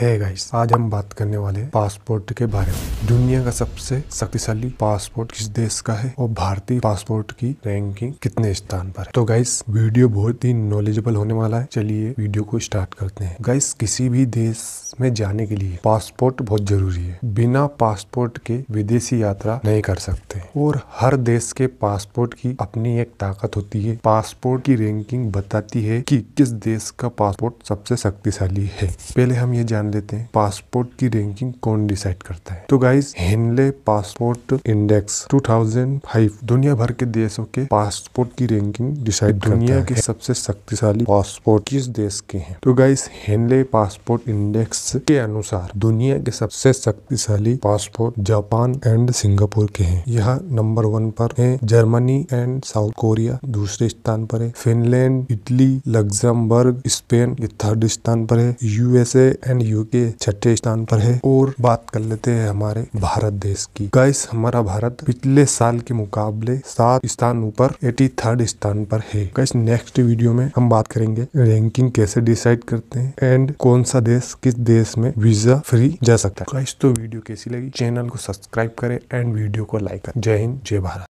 है hey guys आज हम बात करने वाले पासपोर्ट के बारे में दुनिया का सबसे शक्तिशाली पासपोर्ट किस देश का है और भारतीय पासपोर्ट की रैंकिंग कितने स्थान पर है तो गाइस वीडियो बहुत ही नॉलेजेबल होने वाला है चलिए वीडियो को स्टार्ट करते हैं गाइस किसी भी देश में जाने के लिए पासपोर्ट बहुत जरूरी है बिना पासपोर्ट के विदेशी यात्रा नहीं कर सकते और हर देश के पासपोर्ट की अपनी एक ताकत होती है पासपोर्ट की रैंकिंग बताती है कि किस देश का पासपोर्ट सबसे शक्तिशाली है पहले हम ये जान जान लेते हैं पासपोर्ट की रैंकिंग कौन डिसाइड करता है तो गाइस हेनले पासपोर्ट इंडेक्स 2005 दुनिया भर के देशों के पासपोर्ट की रैंकिंग डिसाइड दुनिया के सबसे शक्तिशाली पासपोर्ट किस देश के हैं तो गाइस हेनले पासपोर्ट इंडेक्स के अनुसार दुनिया के सबसे शक्तिशाली पासपोर्ट जापान एंड सिंगापुर के हैं यह नंबर वन पर है जर्मनी एंड साउथ कोरिया दूसरे स्थान पर है Finland Italy Luxembourg Spain third स्थान पर है यूएसए एंड जो के छठे स्थान पर है और बात कर लेते हैं हमारे भारत देश की गाइस हमारा भारत पिछले साल के मुकाबले सात स्थान ऊपर एटी थर्ड स्थान पर है गाइस नेक्स्ट वीडियो में हम बात करेंगे रैंकिंग कैसे डिसाइड करते हैं एंड कौन सा देश किस देश में वीजा फ्री जा सकता है गाइस तो वीडियो कैसी लगी चैनल को सब्सक्राइब करे एंड वीडियो को लाइक करें जय हिंद जय भारत